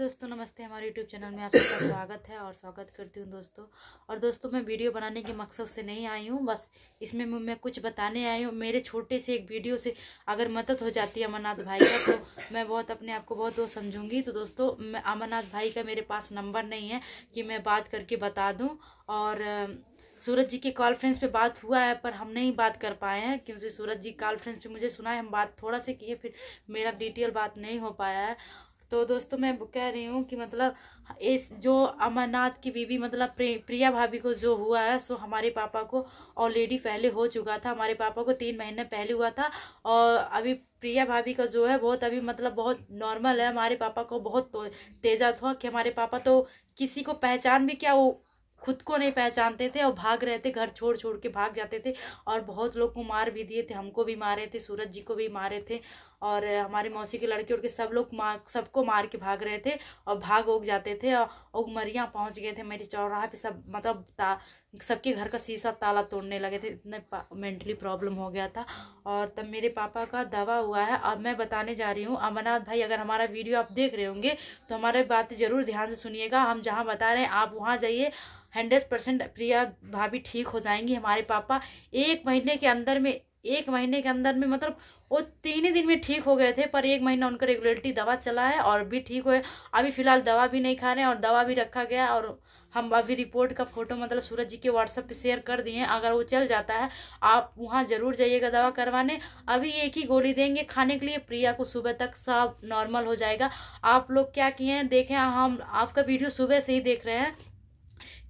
दोस्तों नमस्ते हमारे यूट्यूब चैनल में आप सबका स्वागत है और स्वागत करती हूँ दोस्तों और दोस्तों मैं वीडियो बनाने के मकसद से नहीं आई हूँ बस इसमें मैं कुछ बताने आई हूँ मेरे छोटे से एक वीडियो से अगर मदद हो जाती है अमरनाथ भाई का तो मैं बहुत अपने आप को बहुत दोस्त समझूंगी तो दोस्तों मैं अमरनाथ भाई का मेरे पास नंबर नहीं है कि मैं बात करके बता दूँ और सूरज जी के कॉन्फ्रेंस पे बात हुआ है पर हम नहीं बात कर पाए हैं क्योंकि सूरज जी कॉन्फ्रेंस पे मुझे सुना है हम बात थोड़ा से किए फिर मेरा डिटेल बात नहीं हो पाया है तो दोस्तों मैं कह रही हूँ कि मतलब इस जो अमरनाथ की बीवी मतलब प्रिया भाभी को जो हुआ है सो हमारे पापा को ऑलरेडी पहले हो चुका था हमारे पापा को तीन महीने पहले हुआ था और अभी प्रिया भाभी का जो है बहुत अभी मतलब बहुत नॉर्मल है हमारे पापा को बहुत तो तेजा था कि हमारे पापा तो किसी को पहचान भी क्या वो खुद को नहीं पहचानते थे और भाग रहे थे घर छोड़ छोड़ के भाग जाते थे और बहुत लोग को मार भी दिए थे हमको भी मारे थे सूरज जी को भी मारे थे और हमारे मौसी के लड़के उड़के सब लोग मार सबको मार के भाग रहे थे और भाग उग जाते थे और उगमरिया पहुँच गए थे मेरे चौराहे पे सब मतलब ता सबके घर का शीशा ताला तोड़ने लगे थे इतने मेंटली प्रॉब्लम हो गया था और तब मेरे पापा का दवा हुआ है अब मैं बताने जा रही हूँ अमरनाथ भाई अगर हमारा वीडियो आप देख रहे होंगे तो हमारे बात ज़रूर ध्यान से सुनिएगा हम जहाँ बता रहे हैं आप वहाँ जाइए हंड्रेड परसेंट प्रिया भाभी ठीक हो जाएंगी हमारे पापा एक महीने के अंदर में एक महीने के अंदर में मतलब वो तीन ही दिन में ठीक हो गए थे पर एक महीना उनका रेगुलरिटी दवा चला है और भी ठीक हुए अभी फिलहाल दवा भी नहीं खा रहे हैं और दवा भी रखा गया और हम अभी रिपोर्ट का फोटो मतलब सूरज जी के व्हाट्सएप पे शेयर कर दिए हैं अगर वो चल जाता है आप वहाँ ज़रूर जाइएगा दवा करवाने अभी एक ही गोली देंगे खाने के लिए प्रिया को सुबह तक सब नॉर्मल हो जाएगा आप लोग क्या किए हैं देखें हम आपका वीडियो सुबह से ही देख रहे हैं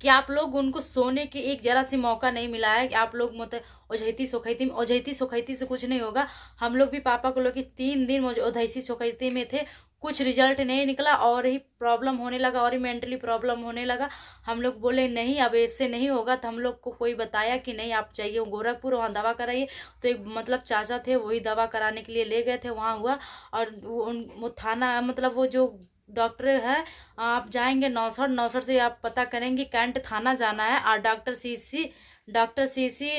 कि आप लोग उनको सोने के एक ज़रा सी मौका नहीं मिला है कि आप लोग मतलब ओझैती सोखैती में ओझैती सोखैती से कुछ नहीं होगा हम लोग भी पापा को लोग तीन दिन ओधैसी सोखैती में थे कुछ रिजल्ट नहीं निकला और ही प्रॉब्लम होने लगा और ही मेंटली प्रॉब्लम होने लगा हम लोग बोले नहीं अब ऐसे नहीं होगा तो हम लोग को कोई बताया कि नहीं आप जाइए गोरखपुर वहाँ दवा कराइए तो एक मतलब चाचा थे वही दवा कराने के लिए ले गए थे वहाँ हुआ और वो, वो थाना मतलब वो जो डॉक्टर है आप जाएंगे नौसठ नौसठ से आप पता करेंगे कैंट थाना जाना है और डॉक्टर सी सी डॉक्टर सी सी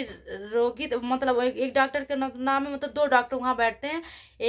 रोगी मतलब एक, एक डॉक्टर के नाम है मतलब दो डॉक्टर वहाँ बैठते हैं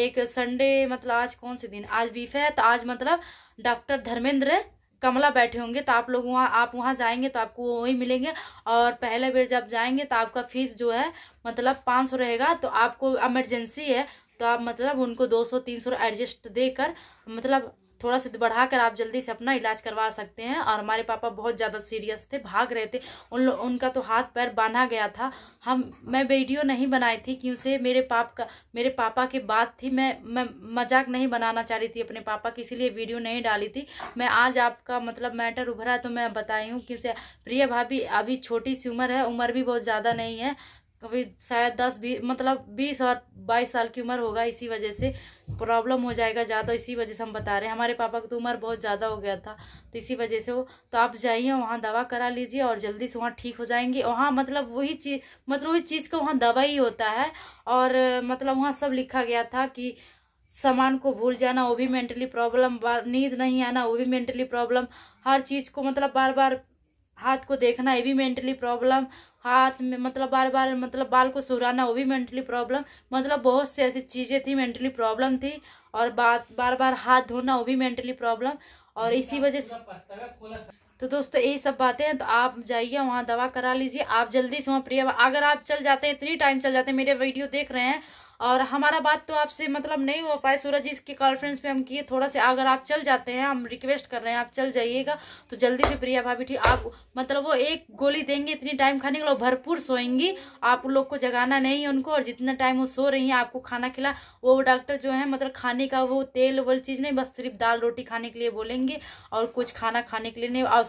एक संडे मतलब आज कौन से दिन आज बीफ है तो आज मतलब डॉक्टर धर्मेंद्र कमला बैठे होंगे तो आप लोग वहाँ आप वहाँ जाएंगे तो आपको वहीं मिलेंगे और पहले बार जब जाएंगे तो आपका फीस जो है मतलब पाँच सौ रहेगा तो आपको इमरजेंसी है तो आप मतलब उनको दो सौ तीन सौ एडजस्ट देकर मतलब थोड़ा सा बढ़ाकर आप जल्दी से अपना इलाज करवा सकते हैं और हमारे पापा बहुत ज़्यादा सीरियस थे भाग रहे थे उन उनका तो हाथ पैर बांधा गया था हम मैं वीडियो नहीं बनाई थी क्यों से मेरे पाप का मेरे पापा की बात थी मैं मैं मजाक नहीं बनाना चाह रही थी अपने पापा की इसीलिए वीडियो नहीं डाली थी मैं आज आपका मतलब मैटर उभरा तो मैं बताई हूँ क्यों से प्रिया भाभी अभी छोटी सी उम्र है उम्र भी बहुत ज़्यादा नहीं है कभी शायद दस बीस मतलब बीस और बाईस साल की उम्र होगा इसी वजह से प्रॉब्लम हो जाएगा ज़्यादा इसी वजह से हम बता रहे हैं हमारे पापा की तो उम्र बहुत ज़्यादा हो गया था तो इसी वजह से वो तो आप जाइए वहाँ दवा करा लीजिए और जल्दी से वहाँ ठीक हो जाएंगे वहाँ मतलब वही चीज़ मतलब उस चीज़ का वहाँ दवा ही होता है और मतलब वहाँ सब लिखा गया था कि सामान को भूल जाना वो भी मेंटली प्रॉब्लम नींद नहीं आना वो भी मेंटली प्रॉब्लम हर चीज़ को मतलब बार बार हाथ को देखना ये भी मेंटली प्रॉब्लम हाथ में मतलब बार बार मतलब बाल को सुहराना वो भी मेंटली प्रॉब्लम मतलब बहुत सी ऐसी चीज़ें थी मेंटली प्रॉब्लम थी और बात बार बार हाथ धोना वो भी मेंटली प्रॉब्लम और इसी वजह से तो दोस्तों यही सब बातें हैं तो आप जाइए वहाँ दवा करा लीजिए आप जल्दी से वहाँ प्रिया अगर आप चल जाते हैं इतनी टाइम चल जाते हैं मेरे वीडियो देख रहे हैं और हमारा बात तो आपसे मतलब नहीं हो पाए सूरज जी इसके कॉन्फ्रेंस में हम किए थोड़ा सा अगर आप चल जाते हैं हम रिक्वेस्ट कर रहे हैं आप चल जाइएगा तो जल्दी से प्रिया भाभी ठीक आप मतलब वो एक गोली देंगे इतनी टाइम खाने के लिए भरपूर सोएंगी आप लोग को जगाना नहीं है उनको और जितना टाइम वो सो रही हैं आपको खाना खिला वो डॉक्टर जो है मतलब खाने का वो तेल वेल चीज़ नहीं बस सिर्फ दाल रोटी खाने के लिए बोलेंगे और कुछ खाना खाने के लिए नहीं और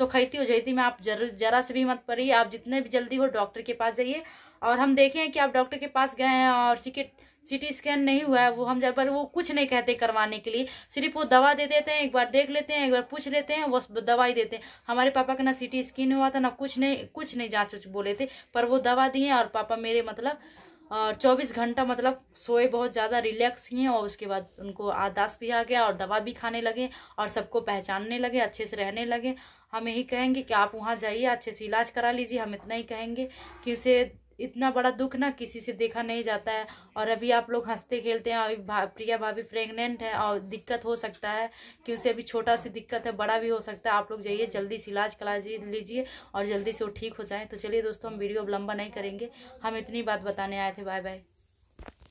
सुखैती हो जाती में आप जरूर जरा से भी मत पड़िए आप जितने भी जल्दी हो डॉक्टर के पास जाइए और हम देखे हैं कि आप डॉक्टर के पास गए हैं और सिकेट सिटी स्कैन नहीं हुआ है वो हम जब पर वो कुछ नहीं कहते करवाने के लिए सिर्फ वो दवा दे देते हैं एक बार देख लेते हैं एक बार पूछ लेते हैं वो दवाई देते हैं हमारे पापा का ना सिटी स्कैन हुआ था ना कुछ नहीं कुछ नहीं जाँच उच बोले थे पर वो दवा दिए और पापा मेरे मतलब और चौबीस घंटा मतलब सोए बहुत ज़्यादा रिलैक्स किए और उसके बाद उनको आदास भी आ गया और दवा भी खाने लगे और सबको पहचानने लगे अच्छे से रहने लगे हम यही कहेंगे कि आप वहाँ जाइए अच्छे से इलाज करा लीजिए हम इतना ही कहेंगे कि उसे इतना बड़ा दुख ना किसी से देखा नहीं जाता है और अभी आप लोग हंसते खेलते हैं अभी प्रिया भाभी प्रेग्नेंट है और दिक्कत हो सकता है कि उसे अभी छोटा सी दिक्कत है बड़ा भी हो सकता है आप लोग जाइए जल्दी से इलाज करा लीजिए और जल्दी से वो ठीक हो जाए तो चलिए दोस्तों हम वीडियो अब लंबा नहीं करेंगे हम इतनी बात बताने आए थे बाय बाय